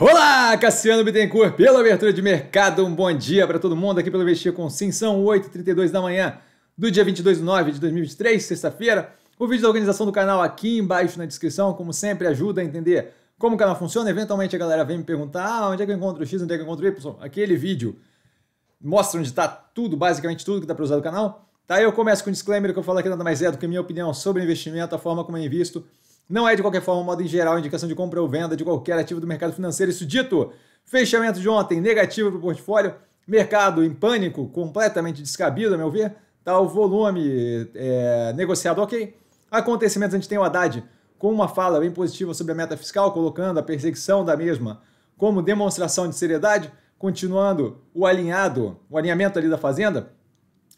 Olá, Cassiano Bittencourt, pela abertura de mercado, um bom dia para todo mundo aqui pelo Investir com Sim, são 8h32 da manhã do dia 22 de 9 de 2023, sexta-feira. O vídeo da organização do canal aqui embaixo na descrição, como sempre, ajuda a entender como o canal funciona. Eventualmente a galera vem me perguntar, ah, onde é que eu encontro o X, onde é que eu encontro o Y? Aquele vídeo mostra onde está tudo, basicamente tudo que dá para usar do canal. Tá, eu começo com um disclaimer que eu falo que nada mais é do que minha opinião sobre investimento, a forma como eu invisto, não é, de qualquer forma, modo em geral, indicação de compra ou venda de qualquer ativo do mercado financeiro. Isso dito, fechamento de ontem negativo para o portfólio, mercado em pânico, completamente descabido, a meu ver. Tá o volume é, negociado ok. Acontecimentos, a gente tem o Haddad com uma fala bem positiva sobre a meta fiscal, colocando a perseguição da mesma como demonstração de seriedade, continuando o alinhado, o alinhamento ali da Fazenda,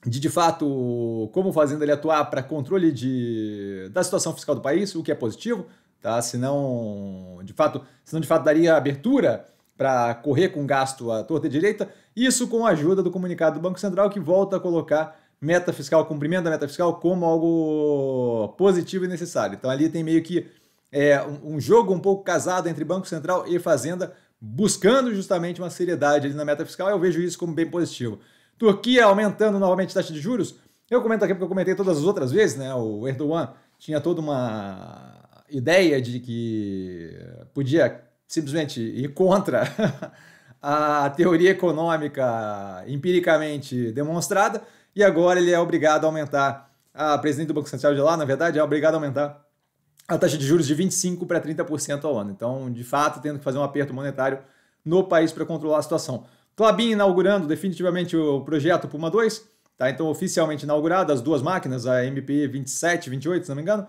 de de fato como o Fazenda ele atuar para controle de, da situação fiscal do país, o que é positivo, tá? Senão, de fato, senão de fato daria abertura para correr com gasto à torta e direita, isso com a ajuda do comunicado do Banco Central que volta a colocar meta fiscal, cumprimento da meta fiscal como algo positivo e necessário. Então ali tem meio que é, um jogo um pouco casado entre Banco Central e Fazenda, buscando justamente uma seriedade ali na meta fiscal, eu vejo isso como bem positivo. Turquia aumentando novamente a taxa de juros. Eu comento aqui porque eu comentei todas as outras vezes, né? O Erdogan tinha toda uma ideia de que podia simplesmente ir contra a teoria econômica empiricamente demonstrada e agora ele é obrigado a aumentar. A presidente do Banco Central de lá, na verdade, é obrigado a aumentar a taxa de juros de 25% para 30% ao ano. Então, de fato, tendo que fazer um aperto monetário no país para controlar a situação. Clabin inaugurando definitivamente o projeto Puma 2, tá? Então, oficialmente inaugurado as duas máquinas, a MPI 27 28, se não me engano.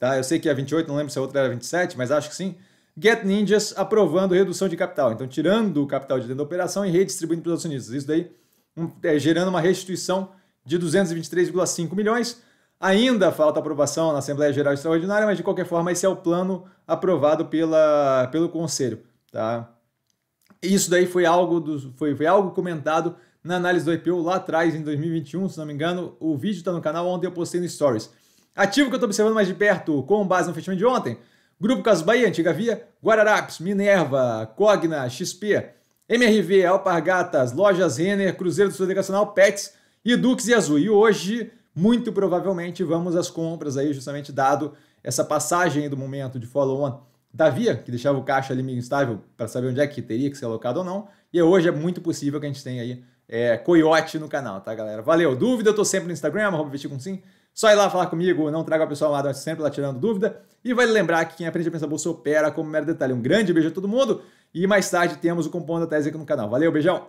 Tá? Eu sei que é 28, não lembro se a outra era 27, mas acho que sim. Get Ninjas aprovando redução de capital. Então, tirando o capital de dentro da operação e redistribuindo para os acionistas. Isso daí um, é, gerando uma restituição de 223,5 milhões. Ainda falta aprovação na Assembleia Geral Extraordinária, mas de qualquer forma esse é o plano aprovado pela, pelo Conselho. Tá? Isso daí foi algo, do, foi, foi algo comentado na análise do IPO lá atrás, em 2021, se não me engano. O vídeo está no canal, ontem eu postei no Stories. Ativo que eu estou observando mais de perto, com base no fechamento de ontem, Grupo Casas Bahia, Antiga Via, Guararapes, Minerva, Cogna, XP, MRV, Alpargatas, Lojas Renner, Cruzeiro do Sul Nacional, Pets, e Dux e Azul. E hoje, muito provavelmente, vamos às compras aí, justamente dado essa passagem do momento de follow-on da via, que deixava o caixa ali meio instável para saber onde é que teria que ser alocado ou não. E hoje é muito possível que a gente tenha aí é, coiote no canal, tá, galera? Valeu! Dúvida, eu tô sempre no Instagram, com sim. Só ir lá falar comigo, não traga a pessoa lá, mas sempre lá tirando dúvida. E vai vale lembrar que quem aprende a pensar bolsa opera como mero detalhe. Um grande beijo a todo mundo e mais tarde temos o Compondo da Tese aqui no canal. Valeu, beijão!